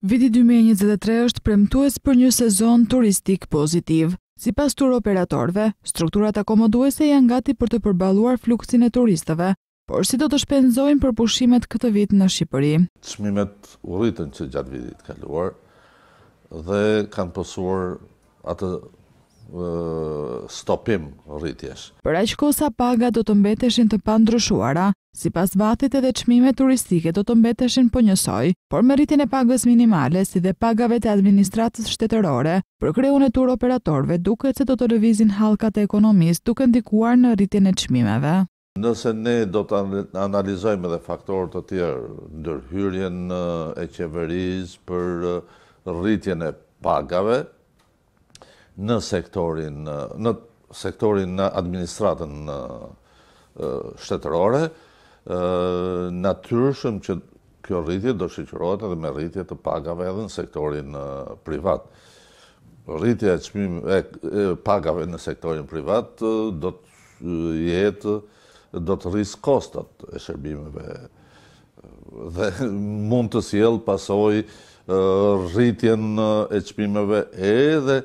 Viti 2023 është premtues për një sezon turistik pozitiv. Si pas tur operatorve, strukturat akomoduese janë gati për të përbaluar fluksin e turistave, por si do të shpenzojnë për pushimet këtë vit në Shqipëri. Shmimet u rritën që gjatë vitit kaluar dhe kanë pësuar atë stopim rritjes. Për e ko sa paga do të mbeteshin të pandryshuara, si pas vatit edhe qmime turistike do të mbeteshin po njësoj, por me rritin e pagës minimale si dhe pagave të administratës shtetërore, për kreun e tur operatorve duke që do të revizin halkat e ekonomis duke ndikuar në rritin e qmimeve. Nëse ne do të analizojmë edhe faktorët të tjerë, ndërhyrjen e qeveriz për rritjen e pagave, në sektorin, në sektorin në administratën në shtetërore, natyrshëm që kjo rritje do shqyqërojt edhe me rritje të pagave edhe në sektorin privat. Rritje e qmim e pagave në sektorin privat do të jetë, do të rrisë kostat e shërbimeve dhe mund të sjellë pasoj rritjen e qmimeve edhe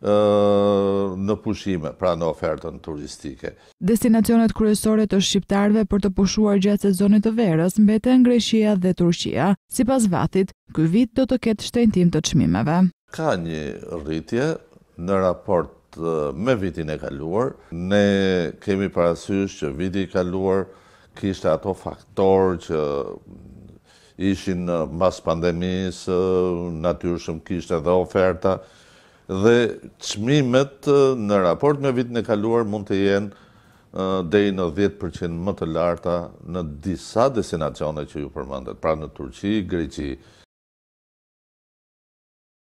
në pushime, pra në ofertën turistike. Destinacionet kryesore të shqiptarve për të pushuar gjatë sezonit të verës mbete në Greqia dhe Turqia. Si pas vatit, këj vit do të ketë shtentim të qmimeve. Ka një rritje në raport me vitin e kaluar. Ne kemi parasysh që viti i kaluar kishte ato faktor që ishin mas pandemisë, natyrshëm kishte dhe oferta, dhe qmimet në raport në vitin e kaluar mund të jenë dhej në 10% më të larta në disa desinacione që ju përmandet, pra në Turqi, Greqi.